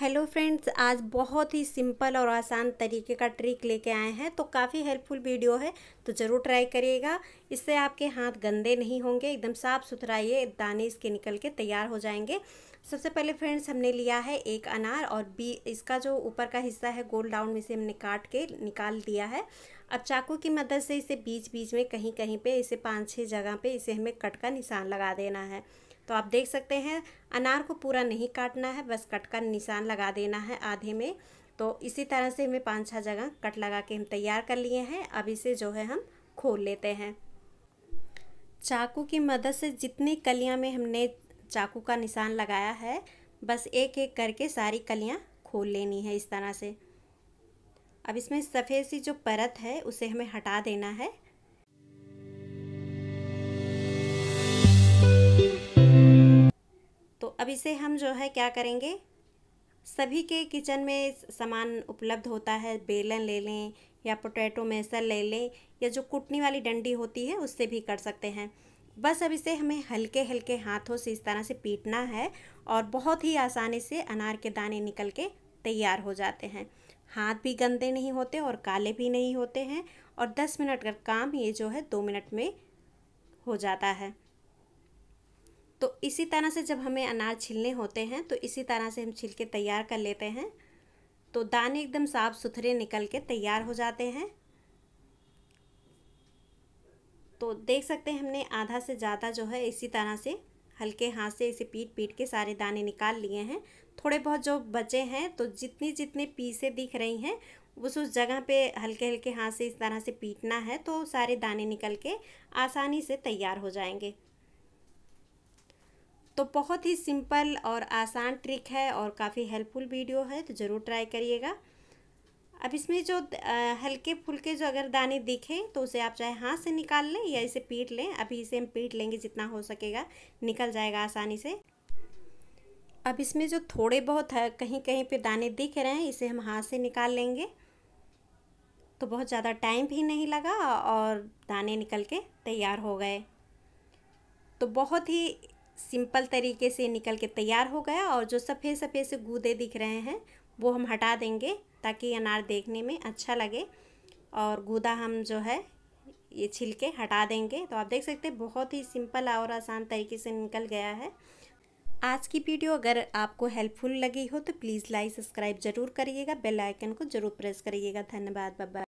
hello friends आज बहुत ही simple और आसान तरीके का ट्रिक लेके आए हैं तो काफ़ी हेल्पफुल वीडियो है तो ज़रूर ट्राई करिएगा इससे आपके हाथ गंदे नहीं होंगे एकदम साफ़ सुथरा ये दाने इसके निकल के तैयार हो जाएंगे सबसे पहले फ्रेंड्स हमने लिया है एक अनार और बी इसका जो ऊपर का हिस्सा है गोल डाउन में से हमने काट के निकाल दिया है अब चाकू की मदद से इसे बीच बीच में कहीं कहीं पे इसे पाँच छः जगह पे इसे हमें कट का निशान लगा देना है तो आप देख सकते हैं अनार को पूरा नहीं काटना है बस कट का निशान लगा देना है आधे में तो इसी तरह से हमें पाँच छः जगह कट लगा के हम तैयार कर लिए हैं अब इसे जो है हम खोल लेते हैं चाकू की मदद से जितनी कलियाँ में हमने चाकू का निशान लगाया है बस एक एक करके सारी कलियाँ खोल लेनी है इस तरह से अब इसमें सफ़ेद सी जो परत है उसे हमें हटा देना है तो अब इसे हम जो है क्या करेंगे सभी के किचन में सामान उपलब्ध होता है बेलन ले लें या पोटैटो मैसर ले लें या जो कुटनी वाली डंडी होती है उससे भी कर सकते हैं बस अब इसे हमें हल्के हल्के हाथों से इस तरह से पीटना है और बहुत ही आसानी से अनार के दाने निकल के तैयार हो जाते हैं हाथ भी गंदे नहीं होते और काले भी नहीं होते हैं और दस मिनट का काम ये जो है दो मिनट में हो जाता है तो इसी तरह से जब हमें अनार छिलने होते हैं तो इसी तरह से हम छिल के तैयार कर लेते हैं तो दाने एकदम साफ़ सुथरे निकल के तैयार हो जाते हैं तो देख सकते हैं हमने आधा से ज़्यादा जो है इसी तरह से हल्के हाथ से इसे पीट पीट के सारे दाने निकाल लिए हैं थोड़े बहुत जो बचे हैं तो जितनी जितने पीसें दिख रही हैं उस उस जगह पे हल्के हल्के हाथ से इस तरह से पीटना है तो सारे दाने निकल के आसानी से तैयार हो जाएंगे तो बहुत ही सिंपल और आसान ट्रिक है और काफ़ी हेल्पफुल वीडियो है तो ज़रूर ट्राई करिएगा अब इसमें जो हल्के फुलके जो अगर दाने दिखें तो उसे आप चाहे हाथ से निकाल लें या इसे पीट लें अभी इसे हम पीट लेंगे जितना हो सकेगा निकल जाएगा आसानी से अब इसमें जो थोड़े बहुत है कहीं कहीं पे दाने दिख रहे हैं इसे हम हाथ से निकाल लेंगे तो बहुत ज़्यादा टाइम भी नहीं लगा और दाने निकल के तैयार हो गए तो बहुत ही सिंपल तरीके से निकल के तैयार हो गया और जो सफ़ेद सफ़ेद से गूदे दिख रहे हैं वो हम हटा देंगे ताकि अनार देखने में अच्छा लगे और गूदा हम जो है ये छिलके हटा देंगे तो आप देख सकते हैं बहुत ही सिंपल और आसान तरीके से निकल गया है आज की वीडियो अगर आपको हेल्पफुल लगी हो तो प्लीज़ लाइक सब्सक्राइब जरूर करिएगा बेल आइकन को जरूर प्रेस करिएगा धन्यवाद बाबा